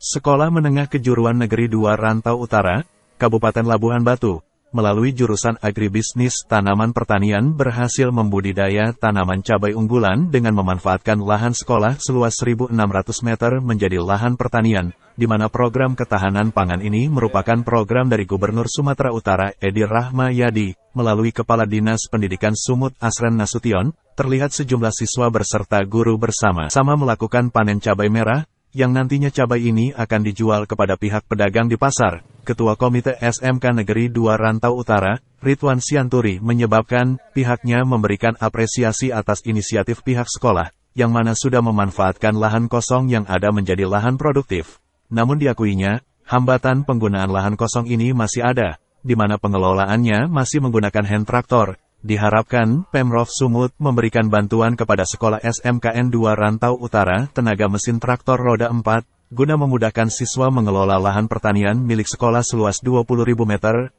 Sekolah Menengah Kejuruan Negeri 2 Rantau Utara, Kabupaten Labuhan Batu, melalui jurusan agribisnis tanaman pertanian berhasil membudidaya tanaman cabai unggulan dengan memanfaatkan lahan sekolah seluas 1.600 meter menjadi lahan pertanian, di mana program ketahanan pangan ini merupakan program dari Gubernur Sumatera Utara Edi Rahma Yadi, melalui Kepala Dinas Pendidikan Sumut Asren Nasution, terlihat sejumlah siswa berserta guru bersama-sama melakukan panen cabai merah, yang nantinya cabai ini akan dijual kepada pihak pedagang di pasar. Ketua Komite SMK Negeri 2 Rantau Utara, Ridwan Sianturi menyebabkan pihaknya memberikan apresiasi atas inisiatif pihak sekolah, yang mana sudah memanfaatkan lahan kosong yang ada menjadi lahan produktif. Namun diakuinya, hambatan penggunaan lahan kosong ini masih ada, di mana pengelolaannya masih menggunakan hand traktor, Diharapkan, Pemprov Sumut memberikan bantuan kepada sekolah SMKN 2 Rantau Utara tenaga mesin traktor roda 4, guna memudahkan siswa mengelola lahan pertanian milik sekolah seluas 20.000 meter.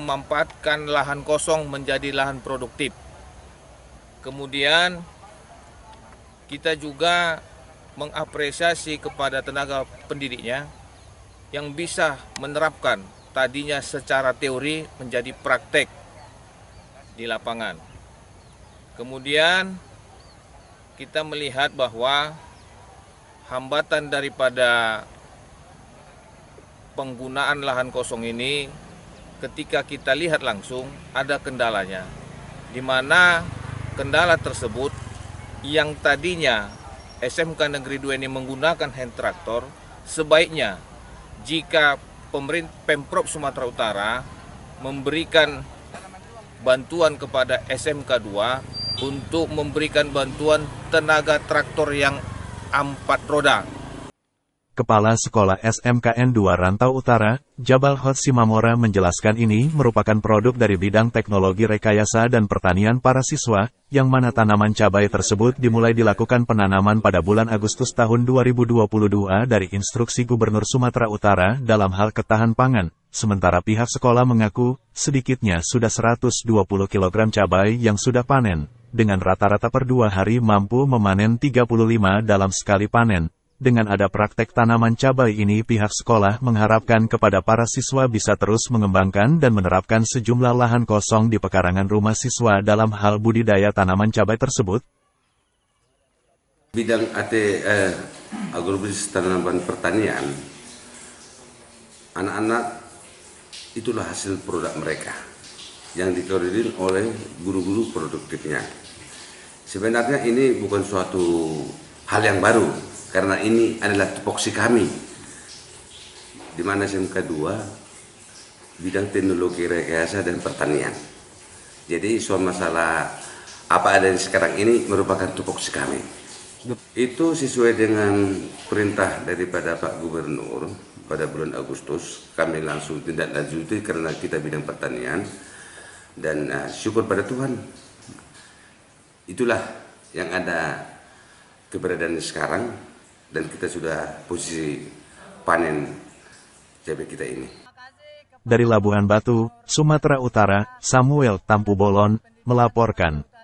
Memanfaatkan lahan kosong menjadi lahan produktif. Kemudian, kita juga mengapresiasi kepada tenaga pendidiknya yang bisa menerapkan tadinya secara teori menjadi praktek di lapangan. Kemudian kita melihat bahwa hambatan daripada penggunaan lahan kosong ini ketika kita lihat langsung ada kendalanya di mana kendala tersebut yang tadinya SMK Negeri 2 ini menggunakan hand traktor sebaiknya jika pemerintah Pemprov Sumatera Utara memberikan bantuan kepada SMK2 untuk memberikan bantuan tenaga traktor yang empat roda Kepala Sekolah SMKN 2 Rantau Utara, Jabal Hot Simamora menjelaskan ini merupakan produk dari bidang teknologi rekayasa dan pertanian para siswa, yang mana tanaman cabai tersebut dimulai dilakukan penanaman pada bulan Agustus tahun 2022 dari instruksi Gubernur Sumatera Utara dalam hal ketahan pangan. Sementara pihak sekolah mengaku, sedikitnya sudah 120 kg cabai yang sudah panen, dengan rata-rata per dua hari mampu memanen 35 dalam sekali panen dengan ada praktek tanaman cabai ini pihak sekolah mengharapkan kepada para siswa bisa terus mengembangkan dan menerapkan sejumlah lahan kosong di pekarangan rumah siswa dalam hal budidaya tanaman cabai tersebut. Bidang AT eh, agrobisnis tanaman pertanian, anak-anak itulah hasil produk mereka yang dikoordinir oleh guru-guru produktifnya. Sebenarnya ini bukan suatu hal yang baru, karena ini adalah tupoksi kami di mana SMK 2 bidang teknologi rekayasa dan pertanian. Jadi soal masalah apa ada yang sekarang ini merupakan tupoksi kami. Itu sesuai dengan perintah daripada Pak Gubernur pada bulan Agustus kami langsung tindak lanjuti karena kita bidang pertanian dan uh, syukur pada Tuhan itulah yang ada keberadaan sekarang dan kita sudah posisi panen cabe kita ini. Dari Labuhan Batu, Sumatera Utara, Samuel Tampu Bolon melaporkan.